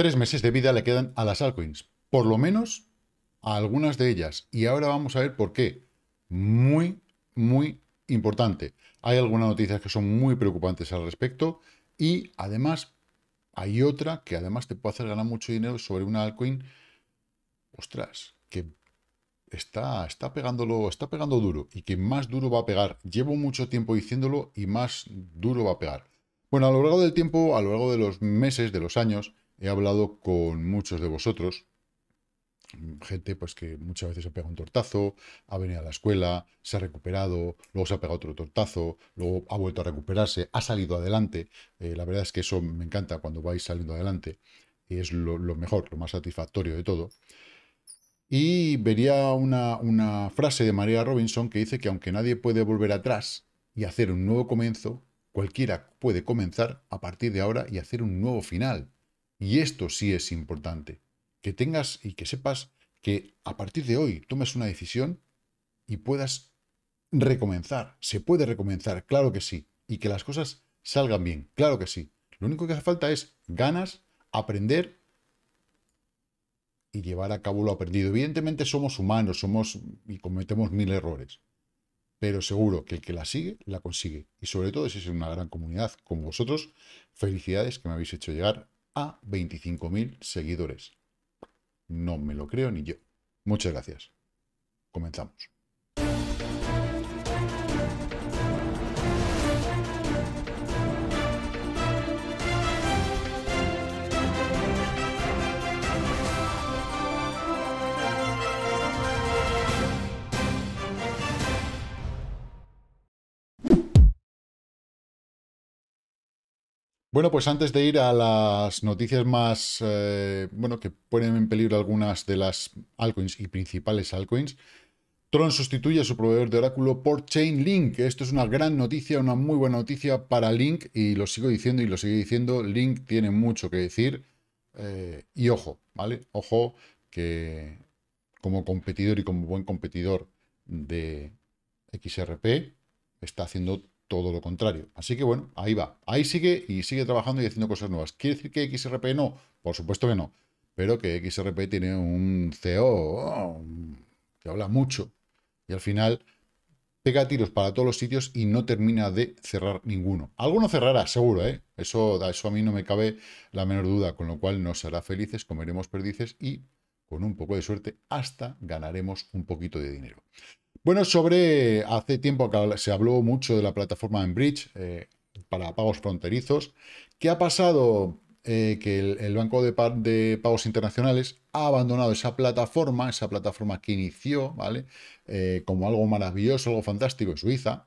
Tres meses de vida le quedan a las altcoins, por lo menos a algunas de ellas. Y ahora vamos a ver por qué. Muy, muy importante. Hay algunas noticias que son muy preocupantes al respecto y además hay otra que además te puede hacer ganar mucho dinero sobre una altcoin. Ostras, que está, está pegándolo, está pegando duro y que más duro va a pegar. Llevo mucho tiempo diciéndolo y más duro va a pegar. Bueno, a lo largo del tiempo, a lo largo de los meses, de los años, he hablado con muchos de vosotros, gente pues que muchas veces ha pegado un tortazo, ha venido a la escuela, se ha recuperado, luego se ha pegado otro tortazo, luego ha vuelto a recuperarse, ha salido adelante. Eh, la verdad es que eso me encanta cuando vais saliendo adelante. Es lo, mejor, lo más satisfactorio de todo. Y vería una, una frase de María Robinson que dice que aunque nadie puede volver atrás y hacer un nuevo comienzo, cualquiera puede comenzar a partir de ahora y hacer un nuevo final. Y esto sí es importante, que tengas y que sepas que a partir de hoy tomes una decisión y puedas recomenzar. Se puede recomenzar, claro que sí. Y que las cosas salgan bien, claro que sí. Lo único que hace falta es ganas, aprender y llevar a cabo lo aprendido. Evidentemente somos humanos, somos y cometemos mil errores. Pero seguro que el que la sigue, la consigue. Y sobre todo si es una gran comunidad como vosotros, felicidades que me habéis hecho llegar a 25.000 seguidores. No me lo creo ni yo. Muchas gracias. Comenzamos. Bueno, pues antes de ir a las noticias más, eh, bueno, que ponen en peligro algunas de las altcoins y principales altcoins, Tron sustituye a su proveedor de oráculo por Chainlink. Esto es una gran noticia, una muy buena noticia para Link y lo sigo diciendo y lo sigo diciendo, Link tiene mucho que decir eh, y ojo, ¿vale? Ojo que como competidor y como buen competidor de XRP está haciendo todo lo contrario. Así que bueno, ahí va. Ahí sigue y sigue trabajando y haciendo cosas nuevas. ¿Quiere decir que XRP no? Por supuesto que no. Pero que XRP tiene un CEO oh, que habla mucho. Y al final pega tiros para todos los sitios y no termina de cerrar ninguno. Alguno cerrará, seguro, ¿eh? Eso, eso a mí no me cabe la menor duda, con lo cual no hará felices, comeremos perdices y, con un poco de suerte, hasta ganaremos un poquito de dinero. Bueno, sobre hace tiempo que se habló mucho de la plataforma en Bridge eh, para pagos fronterizos. ¿Qué ha pasado? Eh, que el, Banco de, Pagos Internacionales ha abandonado esa plataforma, esa plataforma que inició, ¿vale? Eh, como algo maravilloso, algo fantástico en Suiza.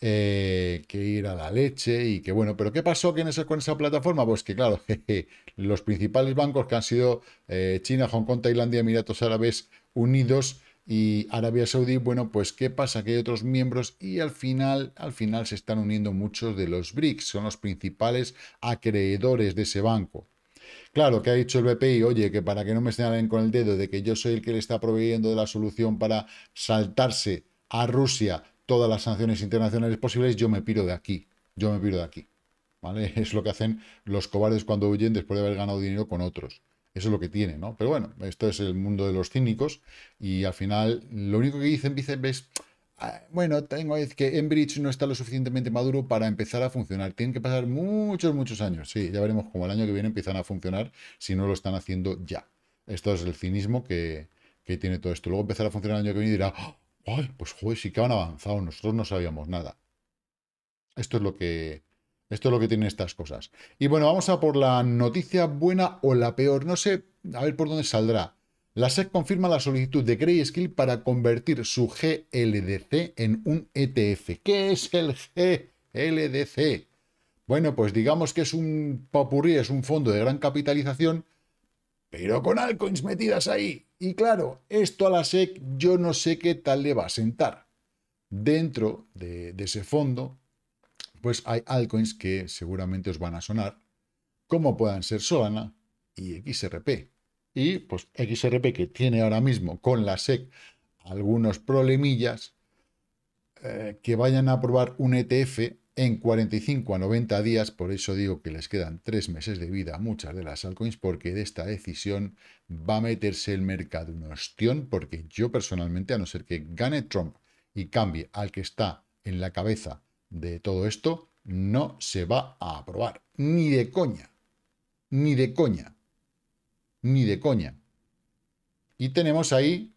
que ir a la leche y que bueno, pero ¿qué pasó con esa plataforma? Pues que claro, los principales bancos que han sido China, Hong Kong, Tailandia, Emiratos Árabes Unidos, y Arabia Saudí, bueno, pues qué pasa que hay otros miembros y al final, al final se están uniendo muchos de los BRICS, son los principales acreedores de ese banco. Claro, que ha dicho el BPI, oye, que para que no me señalen con el dedo de que yo soy el que le está proveyendo de la solución para saltarse a Rusia todas las sanciones internacionales posibles, yo me piro de aquí, yo me piro de aquí. ¿Vale? Es lo que hacen los cobardes cuando huyen después de haber ganado dinero con otros. Eso es lo que tiene, ¿no? Pero bueno, esto es el mundo de los cínicos y al final lo único que dicen Bicep es, ah, bueno, tengo es que Enbridge no está lo suficientemente maduro para empezar a funcionar. Tienen que pasar muchos, muchos años. Sí, ya veremos cómo el año que viene empiezan a funcionar si no lo están haciendo ya. Esto es el cinismo que, tiene todo esto. Luego empezar a funcionar el año que viene y dirá, ah, ¡ay! Pues joder, sí que han avanzado, nosotros no sabíamos nada. Esto es lo que, esto es lo que tienen estas cosas. Y bueno, vamos a por la noticia buena o la peor. No sé, a ver por dónde saldrá. La SEC confirma la solicitud de Skill para convertir su GLDC en un ETF. ¿Qué es el GLDC? Bueno, pues digamos que es un papurrí, es un fondo de gran capitalización, pero con altcoins metidas ahí. Y claro, esto a la SEC yo no sé qué tal le va a sentar. Dentro de ese fondo pues hay altcoins que seguramente os van a sonar, como puedan ser Solana y XRP. Y pues XRP que tiene ahora mismo con la SEC algunos problemillas, eh, que vayan a aprobar un ETF en 45 a 90 días, por eso digo que les quedan tres meses de vida a muchas de las altcoins, porque de esta decisión va a meterse el mercado en ostión, porque yo personalmente, a no ser que gane Trump y cambie al que está en la cabeza de todo esto no se va a aprobar. Ni de coña. Ni de coña. Ni de coña. Y tenemos ahí,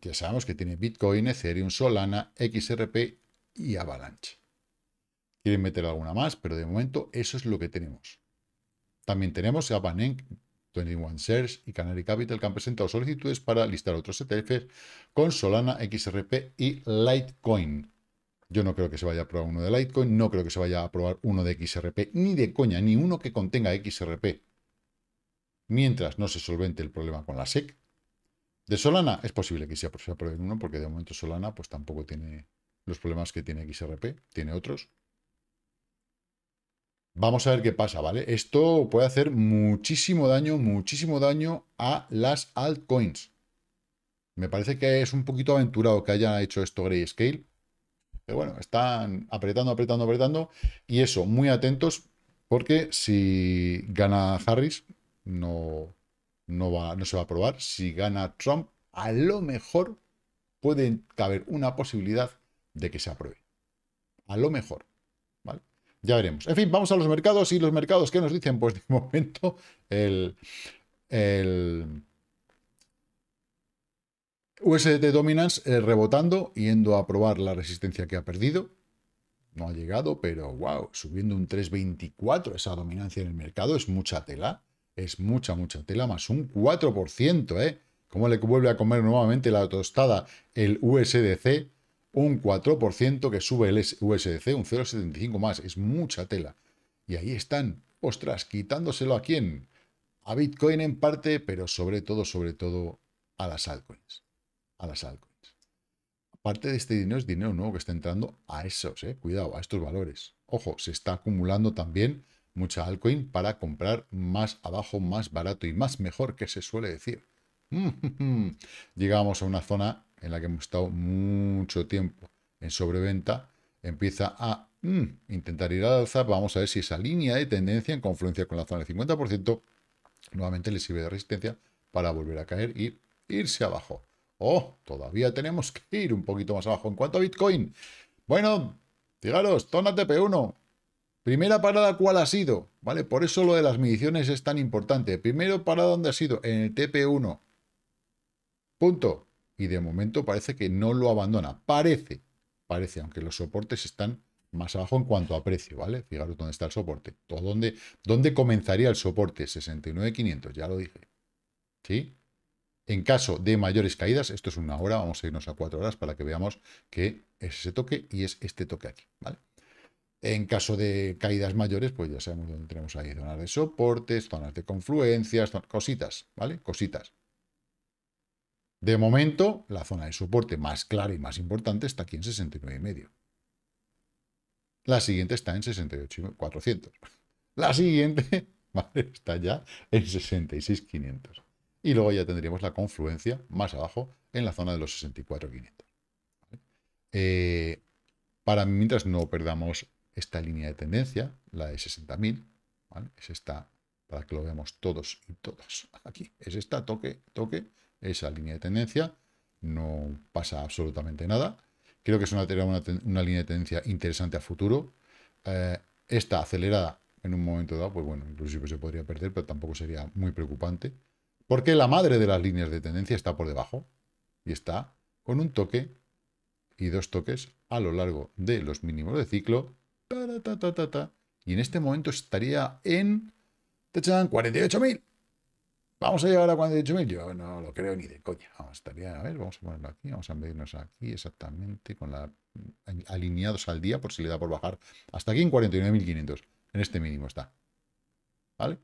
ya sabemos que tiene Bitcoin, Ethereum, Solana, XRP y Avalanche. Quieren meter alguna más, pero de momento eso es lo que tenemos. También tenemos Avalanche, 21 Shares y Canary Capital que han presentado solicitudes para listar otros ETFs con Solana, XRP y Litecoin. Yo no creo que se vaya a probar uno de Litecoin, no creo que se vaya a probar uno de XRP, ni de coña, ni uno que contenga XRP. Mientras no se solvente el problema con la SEC. De Solana es posible que se apruebe uno, porque de momento Solana pues tampoco tiene los problemas que tiene XRP, tiene otros. Vamos a ver qué pasa, ¿vale? Esto puede hacer muchísimo daño, muchísimo daño a las altcoins. Me parece que es un poquito aventurado que haya hecho esto Grayscale, pero bueno, están apretando, apretando, apretando. Y eso, muy atentos, porque si gana Harris, no, no, no se va a aprobar. Si gana Trump, a lo mejor puede caber una posibilidad de que se apruebe. A lo mejor. ¿vale? Ya veremos. En fin, vamos a los mercados y los mercados ¿qué nos dicen, pues de momento, el USDT Dominance eh, rebotando, yendo a probar la resistencia que ha perdido. No ha llegado, pero wow, subiendo un 3.24 esa dominancia en el mercado es mucha tela. Es mucha, mucha tela, más un 4%, ¿eh? Como le vuelve a comer nuevamente la tostada el USDC, un 4% que sube el USDC, un 0,75 más, es mucha tela. Y ahí están, ostras, quitándoselo a quién? A Bitcoin en parte, pero sobre todo, sobre todo a las altcoins a las altcoins. Aparte de este dinero es dinero nuevo que está entrando a esos, eh, cuidado, a estos valores. Ojo, se está acumulando también mucha altcoin para comprar más abajo, más barato y más mejor, que se suele decir. Llegamos a una zona en la que hemos estado mucho tiempo en sobreventa, empieza a mm, intentar ir al alza, vamos a ver si esa línea de tendencia en confluencia con la zona del 50% nuevamente le sirve de resistencia para volver a caer y irse abajo. Oh, todavía tenemos que ir un poquito más abajo. En cuanto a Bitcoin, bueno, fijaros, zona TP1. Primera parada, ¿cuál ha sido? ¿Vale? Por eso lo de las mediciones es tan importante. Primero parada, ¿dónde ha sido? En el TP1. Punto. Y de momento parece que no lo abandona. Parece. Parece, aunque los soportes están más abajo en cuanto a precio, ¿vale? Fijaros dónde está el soporte. Todo donde, ¿Dónde comenzaría el soporte? 69.500, ya lo dije. ¿Sí? En caso de mayores caídas, esto es una hora, vamos a irnos a cuatro horas para que veamos que es ese toque y es este toque aquí, ¿vale? En caso de caídas mayores, pues ya sabemos dónde tenemos ahí zonas de soportes, zonas de confluencias, cositas, ¿vale? Cositas. De momento, la zona de soporte más clara y más importante está aquí en 69,5. La siguiente está en 68,400. La siguiente, Está ya en 66,500 y luego ya tendríamos la confluencia más abajo en la zona de los 64.500. Eh, para mientras no perdamos esta línea de tendencia, la de 60.000, es esta, para que lo veamos todos y todas aquí, es esta, toque, toque, esa línea de tendencia, no pasa absolutamente nada. Creo que es una, línea de tendencia interesante a futuro. está eh, esta acelerada en un momento dado, pues bueno, inclusive se podría perder, pero tampoco sería muy preocupante. Porque la madre de las líneas de tendencia está por debajo y está con un toque y dos toques a lo largo de los mínimos de ciclo. y en este momento estaría en... ¡48.000! ¿Vamos a llegar a 48.000? Yo no lo creo ni de coña. Vamos, estaría... A ver, vamos a ponerlo aquí. Vamos a medirnos aquí exactamente con la alineados al día por si le da por bajar. Hasta aquí en 49.500. En este mínimo está. ¿Vale? O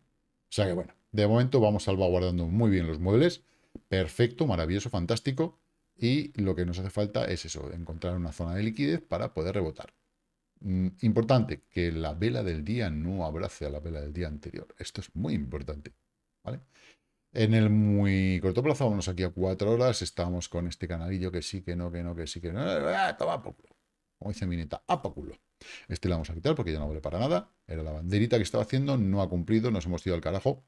sea que bueno. De momento vamos salvaguardando muy bien los muebles. Perfecto, maravilloso, fantástico. Y lo que nos hace falta es eso, encontrar una zona de liquidez para poder rebotar. Mm, importante, que la vela del día no abrace a la vela del día anterior. Esto es muy importante. ¿vale? En el muy corto plazo, vamos aquí a cuatro horas, estamos con este canalillo que sí, que no, que no, que sí, que no. ¡Ah, toma poco. Como dice mi neta, Este lo vamos a quitar porque ya no vale para nada. Era la banderita que estaba haciendo, no ha cumplido, nos hemos ido al carajo.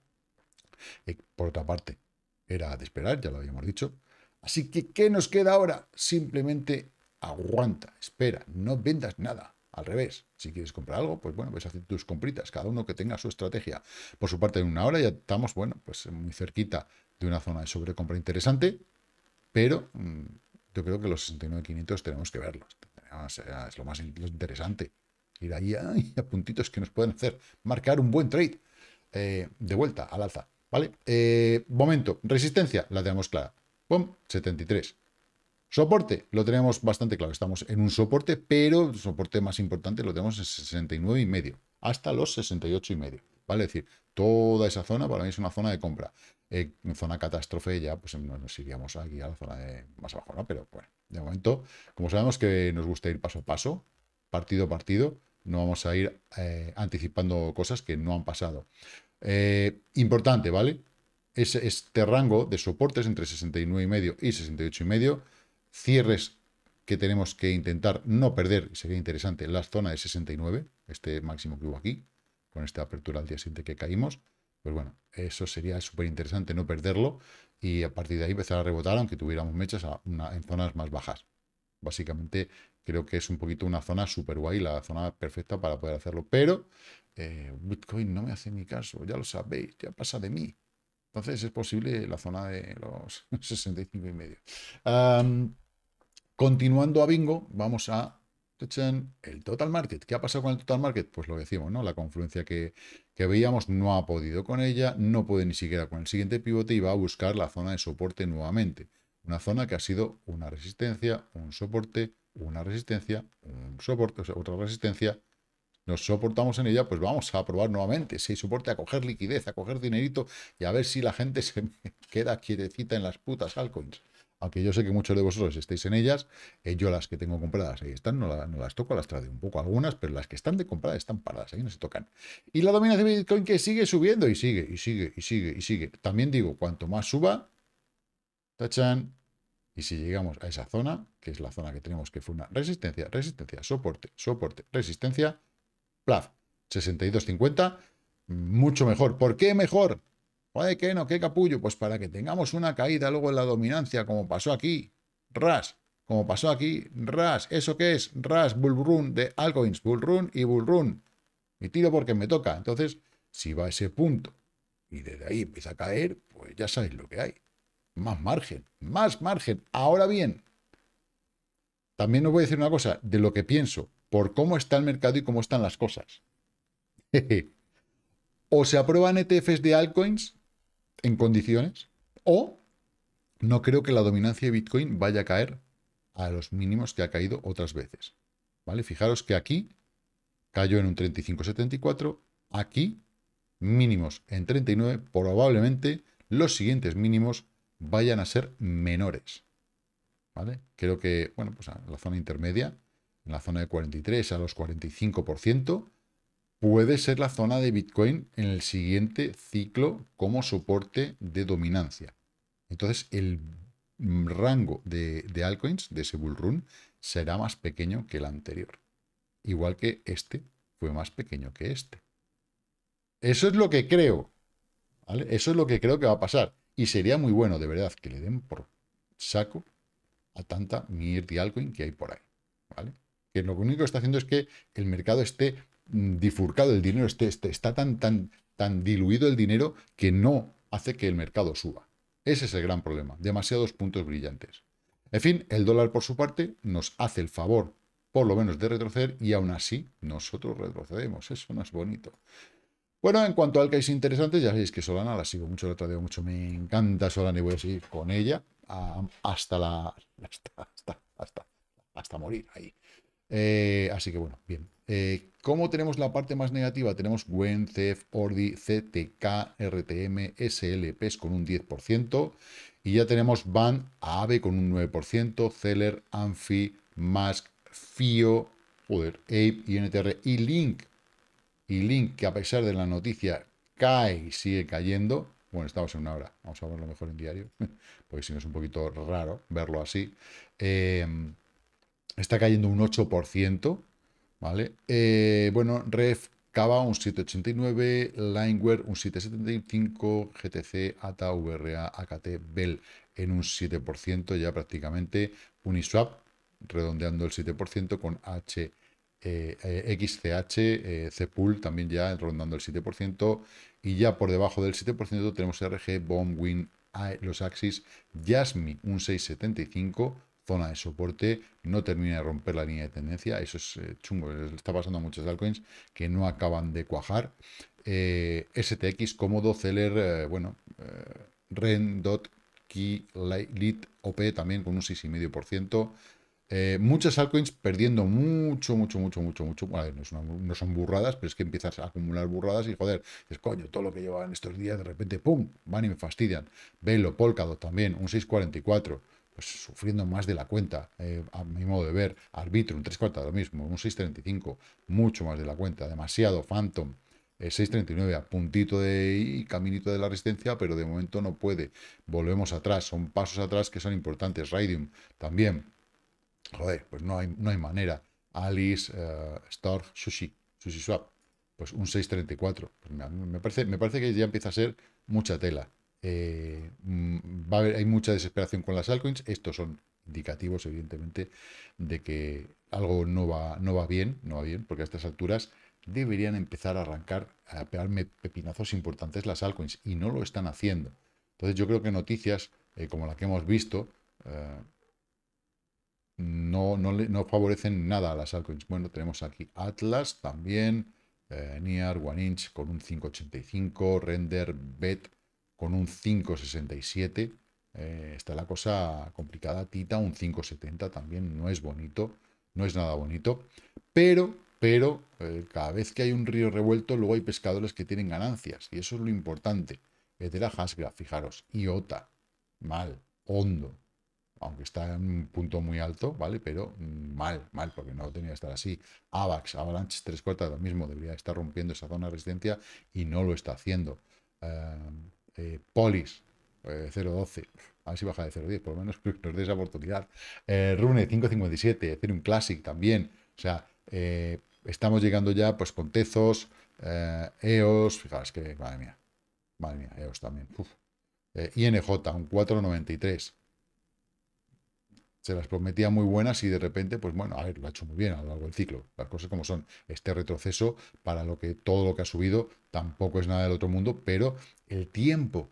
Eh, por otra parte, era de esperar, ya lo habíamos dicho. Así que, ¿qué nos queda ahora? Simplemente aguanta, espera, no vendas nada. Al revés, si quieres comprar algo, pues bueno, pues hacer tus compritas, cada uno que tenga su estrategia. Por su parte, en una hora ya estamos, bueno, pues muy cerquita de una zona de sobrecompra interesante, pero mm, yo creo que los 69.500 tenemos que verlos. Eh, es lo más interesante. Ir ahí a, puntitos que nos pueden hacer marcar un buen trade eh, de vuelta al alza. ¿Vale? Eh, momento, resistencia, la tenemos clara. ¡Pum! 73. Soporte, lo tenemos bastante claro. Estamos en un soporte, pero el soporte más importante lo tenemos en 69 y medio, hasta los 68 y medio. ¿Vale? Es decir, toda esa zona para mí es una zona de compra. Eh, en zona catástrofe ya, pues nos iríamos aquí a la zona de más abajo, ¿no? Pero bueno, de momento, como sabemos que nos gusta ir paso a paso, partido a partido, no vamos a ir eh, anticipando cosas que no han pasado. Eh, importante, ¿vale? Es este rango de soportes entre 69,5 y 68,5. Cierres que tenemos que intentar no perder, sería interesante, la zona de 69, este máximo que hubo aquí, con esta apertura al día siguiente que caímos. Pues bueno, eso sería súper interesante no perderlo y a partir de ahí empezar a rebotar, aunque tuviéramos mechas en zonas más bajas. Básicamente creo que es un poquito una zona súper guay, la zona perfecta para poder hacerlo, pero eh, Bitcoin no me hace ni caso, ya lo sabéis, ya pasa de mí. Entonces es posible la zona de los 65 y medio. continuando a bingo, vamos a el total market. ¿Qué ha pasado con el total market? Pues lo decimos, ¿no? La confluencia que, que, veíamos no ha podido con ella, no puede ni siquiera con el siguiente pivote y va a buscar la zona de soporte nuevamente. Una zona que ha sido una resistencia, un soporte, una resistencia, un soporte, otra resistencia, nos soportamos en ella, pues vamos a probar nuevamente si hay soporte a coger liquidez, a coger dinerito y a ver si la gente se queda quietecita en las putas altcoins. Aunque yo sé que muchos de vosotros estáis en ellas, eh, yo las que tengo compradas ahí están, no, las toco, las trae un poco algunas, pero las que están de compradas están paradas, ahí no se tocan. Y la dominación de Bitcoin que sigue subiendo y sigue, y sigue, y sigue, y sigue. También digo, cuanto más suba, tachan, y si llegamos a esa zona, que es la zona que tenemos que fue una resistencia, resistencia, soporte, soporte, resistencia, plaf, 62.50, mucho mejor. ¿Por qué mejor? Joder, qué no, qué capullo. Pues para que tengamos una caída luego en la dominancia, como pasó aquí, ras, como pasó aquí, ras. ¿Eso qué es? Ras, run de altcoins, bullrun y bullrun. Y tiro porque me toca. Entonces, si va a ese punto y desde ahí empieza a caer, pues ya sabéis lo que hay. Más margen, más margen. Ahora bien, también os voy a decir una cosa de lo que pienso por cómo está el mercado y cómo están las cosas. o se aprueban ETFs de altcoins en condiciones, o no creo que la dominancia de Bitcoin vaya a caer a los mínimos que ha caído otras veces. ¿Vale? Fijaros que aquí cayó en un 35.74, aquí mínimos en 39, probablemente los siguientes mínimos vayan a ser menores. ¿Vale? Creo que, bueno, pues a la zona intermedia en la zona de 43 a los 45%, puede ser la zona de Bitcoin en el siguiente ciclo como soporte de dominancia. Entonces el rango de, altcoins de ese bull run será más pequeño que el anterior. Igual que este fue más pequeño que este. Eso es lo que creo. Eso es lo que creo que va a pasar. Y sería muy bueno, de verdad, que le den por saco a tanta mierda altcoin que hay por ahí. ¿Vale? que lo único que está haciendo es que el mercado esté difurcado, mm, el dinero está tan, tan, tan diluido el dinero que no hace que el mercado suba. Ese es el gran problema, demasiados puntos brillantes. En fin, el dólar por su parte nos hace el favor, por lo menos, de retroceder y aún así nosotros retrocedemos. Eso no es bonito. Bueno, en cuanto al que es interesante, ya sabéis que Solana la sigo mucho, la traigo mucho, me encanta Solana y voy a seguir con ella hasta la hasta morir ahí. Eh, así que bueno, bien. Eh, ¿Cómo tenemos la parte más negativa? Tenemos WEN, CEF, ORDI, CTK, RTM, SLPs e con un 10%. Y ya tenemos Van, ave con un 9%, Celer, ANFI, Mask, FIO, joder, APE, INTR y LINK. Y LINK, que a pesar de la noticia, cae y sigue cayendo. Bueno, estamos en una hora. Vamos a verlo mejor en diario, porque si no es un poquito raro verlo así. Eh, está cayendo un 8%, ¿vale? Eh, bueno, Ref Cava un 7,89, Lineware un 7,75, GTC, ATA, VRA, AKT, Bell en un 7% ya prácticamente, Uniswap redondeando el 7% con H, eh, XCH, eh, también ya rondando el 7% y ya por debajo del 7% tenemos RG, Bombwin, WIN, los Axis, Jasmine un 6,75%, zona de soporte, no termina de romper la línea de tendencia, eso es eh, chungo, está pasando a muchos altcoins que no acaban de cuajar. Eh, STX cómodo, Celer, eh, bueno, DOT, Key, Lit, OP también con un 6,5%. muchas altcoins perdiendo mucho, mucho, mucho, mucho, mucho. Bueno, no, son burradas, pero es que empiezas a acumular burradas y joder, es coño, todo lo que llevaban estos días de repente, ¡pum! Van y me fastidian. Velo, Polkadot también, un 644 pues, sufriendo más de la cuenta, eh, a mi modo de ver. un tres cuartas, lo mismo. Un 6.35, mucho más de la cuenta. Demasiado. Phantom, eh, 6.39, a puntito de y caminito de la resistencia, pero de momento no puede. Volvemos atrás. Son pasos atrás que son importantes. Radium también. Joder, pues no hay, no hay manera. Alice, eh, Sushi, Sushi Swap. Pues un 6.34. Pues me, parece, me parece que ya empieza a ser mucha tela. Eh, mm, hay mucha desesperación con las altcoins. Estos son indicativos, evidentemente, de que algo no va, no va bien, no va bien, porque a estas alturas deberían empezar a arrancar, a pegarme pepinazos importantes las altcoins, y no lo están haciendo. Entonces yo creo que noticias eh, como la que hemos visto eh, no, no, favorecen nada a las altcoins. Bueno, tenemos aquí Atlas también, eh, NIAR, One Inch con un 5.85, Render, BET, con un 5,67 eh, está la cosa complicada. Tita, un 5,70 también no es bonito, no es nada bonito, pero, pero eh, cada vez que hay un río revuelto, luego hay pescadores que tienen ganancias, y eso es lo importante. de la Hasgra, fijaros, Iota, mal, hondo, aunque está en un punto muy alto, ¿vale? Pero mm, mal, mal, porque no tenía que estar así. AVAX, Avalanche tres cuartas, lo mismo, debería estar rompiendo esa zona de resistencia y no lo está haciendo. Eh, eh, polis, 0.12. Eh, a ver si baja de 0.10, por lo menos nos dé esa oportunidad. Eh, Rune, 5.57, un Classic también. O sea, eh, estamos llegando ya pues con Tezos, EOS, e fijaros que, madre mía, madre mía, EOS también. INJ, un 4.93 se las prometía muy buenas y de repente, pues bueno, a ver, lo ha hecho muy bien a lo largo del ciclo, las cosas como son. Este retroceso para lo que todo lo que ha subido tampoco es nada del otro mundo, pero el tiempo,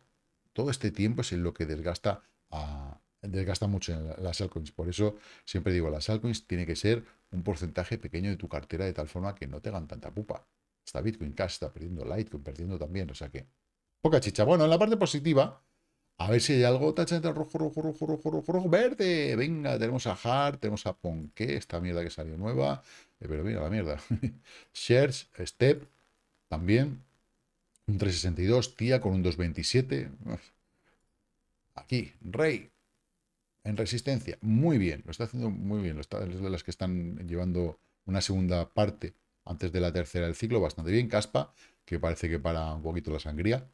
todo este tiempo es en lo que desgasta a, desgasta mucho en las altcoins. Por eso siempre digo, las altcoins tiene que ser un porcentaje pequeño de tu cartera de tal forma que no te hagan tanta pupa. Está Bitcoin Cash, está perdiendo Litecoin, perdiendo también, o sea que poca chicha. Bueno, en la parte positiva, a ver si hay algo. Tachante rojo, rojo, rojo, rojo, rojo, rojo, verde. Venga, tenemos a Hart, tenemos a Ponqué, esta mierda que salió nueva. Eh, pero mira la mierda. Shares, Step, también. Un 362, tía con un 227. Aquí, Rey. En resistencia. Muy bien, lo está haciendo muy bien. es de las que están llevando una segunda parte antes de la tercera del ciclo. Bastante bien. Caspa, que parece que para un poquito la sangría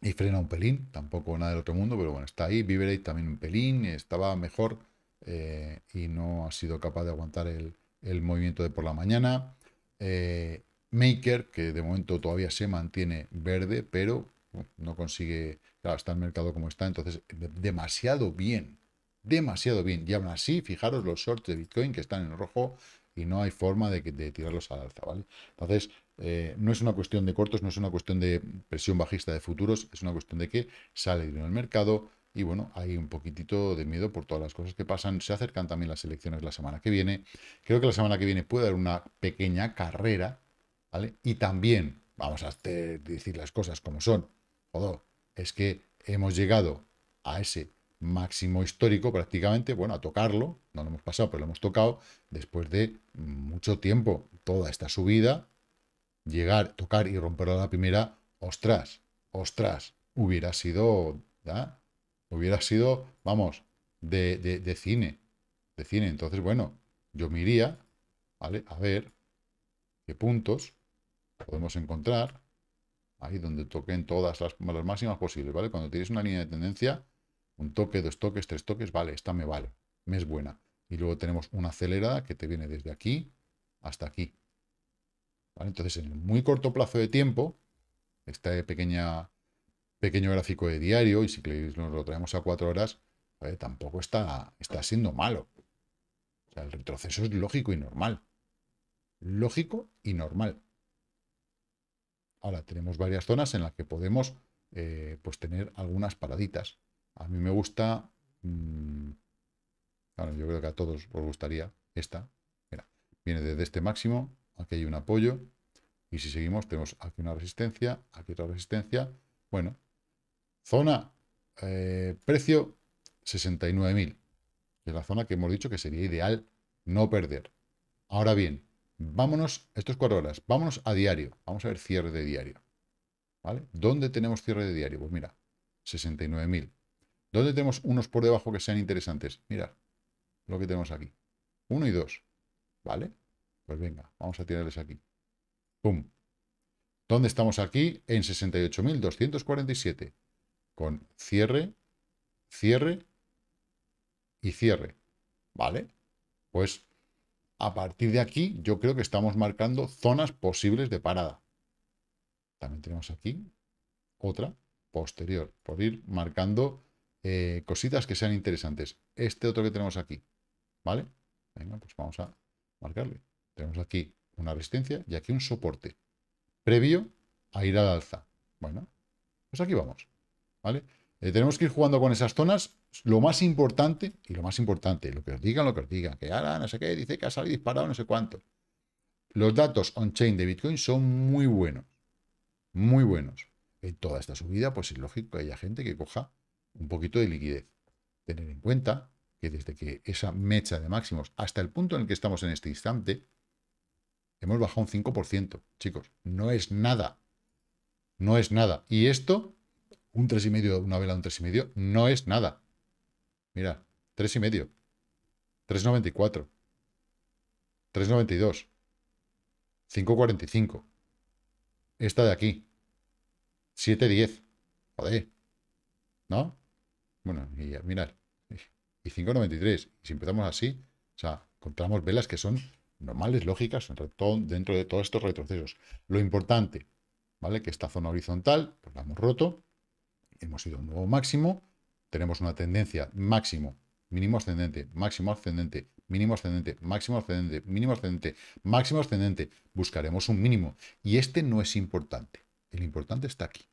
y frena un pelín, tampoco nada del otro mundo, pero bueno, está ahí, Viverade también un pelín, estaba mejor eh, y no ha sido capaz de aguantar el, movimiento de por la mañana. Eh, Maker, que de momento todavía se mantiene verde, pero uh, no consigue, claro, está el mercado como está, entonces demasiado bien, demasiado bien. Y aún así, fijaros los shorts de Bitcoin que están en rojo, y no hay forma de, de tirarlos al alza, ¿vale? Entonces, eh, no es una cuestión de cortos, no es una cuestión de presión bajista de futuros, es una cuestión de que sale en el mercado y bueno, hay un poquitito de miedo por todas las cosas que pasan. Se acercan también las elecciones la semana que viene. Creo que la semana que viene puede haber una pequeña carrera, ¿vale? Y también, vamos a decir las cosas como son, es que hemos llegado a ese máximo histórico prácticamente, bueno, a tocarlo, no lo hemos pasado, pero lo hemos tocado, después de mucho tiempo, toda esta subida, llegar, tocar y romper a la primera, ostras, ostras, hubiera sido, ¿da? hubiera sido, vamos, de, cine, de cine. Entonces, bueno, yo me iría, ¿vale? A ver qué puntos podemos encontrar ahí donde toquen todas las, las máximas posibles, ¿vale? Cuando tienes una línea de tendencia, un toque, dos toques, tres toques, vale, esta me vale, me es buena. Y luego tenemos una acelerada que te viene desde aquí hasta aquí. Entonces, en muy corto plazo de tiempo, este pequeña, pequeño gráfico de diario, y si nos lo traemos a cuatro horas, tampoco está, está siendo malo. O sea, el retroceso es lógico y normal. Lógico y normal. Ahora tenemos varias zonas en las que podemos eh, pues tener algunas paraditas. A mí me gusta... Mm, yo creo que a todos os gustaría esta. Mira, viene desde este máximo, aquí hay un apoyo, y si seguimos tenemos aquí una resistencia, aquí otra resistencia. Bueno, zona, eh, precio 69.000. Es la zona que hemos dicho que sería ideal no perder. Ahora bien, vámonos, estos cuatro horas, vámonos a diario. Vamos a ver cierre de diario. ¿Vale? ¿Dónde tenemos cierre de diario? Pues mira, 69.000. ¿Dónde tenemos unos por debajo que sean interesantes? Mirad lo que tenemos aquí. Uno y dos. ¿Vale? Pues venga, vamos a tirarles aquí. ¡Pum! ¿Dónde estamos aquí? En 68.247. Con cierre, cierre y cierre. ¿Vale? Pues a partir de aquí yo creo que estamos marcando zonas posibles de parada. También tenemos aquí otra posterior, por ir marcando eh, cositas que sean interesantes. Este otro que tenemos aquí, ¿vale? Venga, pues vamos a marcarle. Tenemos aquí una resistencia y aquí un soporte previo a ir al alza. Bueno, pues aquí vamos, ¿vale? Eh, tenemos que ir jugando con esas zonas. Lo más importante, y lo más importante, lo que os digan, lo que os digan, que ahora no sé qué, dice que ha salido disparado no sé cuánto. Los datos on-chain de Bitcoin son muy buenos, muy buenos. En toda esta subida, pues es lógico que haya gente que coja un poquito de liquidez. Tener en cuenta que desde que esa mecha de máximos hasta el punto en el que estamos en este instante, hemos bajado un 5%. Chicos, no es nada. No es nada. Y esto, un 3,5, una vela de un 3,5, no es nada. Mira, 3,5. 3,94. 3,92. 5,45. Esta de aquí. 7,10. Joder. ¿No? Bueno, y mirar, y 5,93. si empezamos así, o sea, encontramos velas que son normales, lógicas, dentro de todos estos retrocesos. Lo importante, ¿vale? Que esta zona horizontal, pues la hemos roto, hemos ido a un nuevo máximo, tenemos una tendencia máximo, mínimo ascendente, máximo ascendente, mínimo ascendente, máximo ascendente, mínimo ascendente, máximo ascendente. Buscaremos un mínimo. Y este no es importante. El importante está aquí,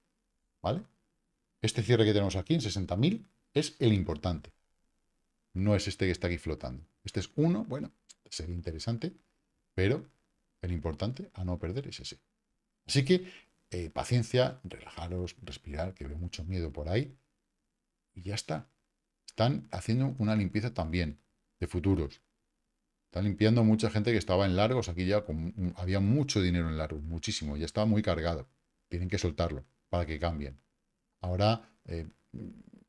¿vale? Este cierre que tenemos aquí en 60.000, es el importante. No es este que está aquí flotando. Este es uno, bueno, este sería interesante, pero el importante a no perder es ese. Así que eh, paciencia, relajaros, respirar, que veo mucho miedo por ahí. Y ya está. Están haciendo una limpieza también de futuros. Están limpiando mucha gente que estaba en largos. Aquí ya mm, había mucho dinero en largos, muchísimo. Ya estaba muy cargado. Tienen que soltarlo para que cambien. Ahora eh,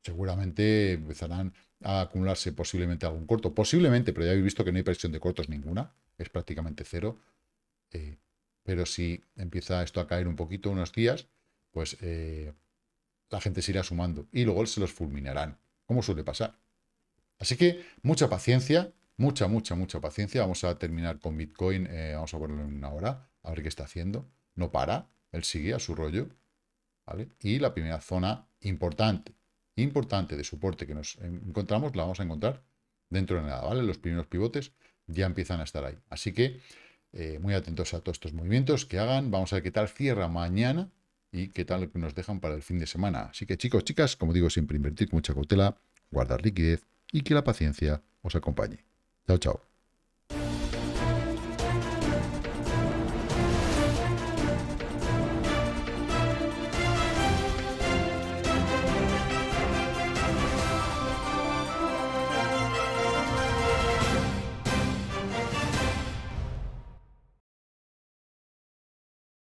seguramente empezarán a acumularse posiblemente algún corto. Posiblemente, pero ya habéis visto que no hay presión de cortos ninguna, es prácticamente cero. Eh, pero si empieza esto a caer un poquito unos días, pues eh, la gente se irá sumando y luego se los fulminarán, como suele pasar. Así que mucha paciencia, mucha, mucha, mucha paciencia. Vamos a terminar con Bitcoin, eh, vamos a ponerlo en una hora, a ver qué está haciendo. No para, él sigue a su rollo. Y la primera zona importante, importante de soporte que nos encontramos, la vamos a encontrar dentro de nada, ¿vale? Los primeros pivotes ya empiezan a estar ahí. Así que eh, muy atentos a todos estos movimientos que hagan. Vamos a ver qué tal cierra mañana y qué tal nos dejan para el fin de semana. Así que chicos, chicas, como digo, siempre invertir con mucha cautela, guardar liquidez y que la paciencia os acompañe. Chao, chao.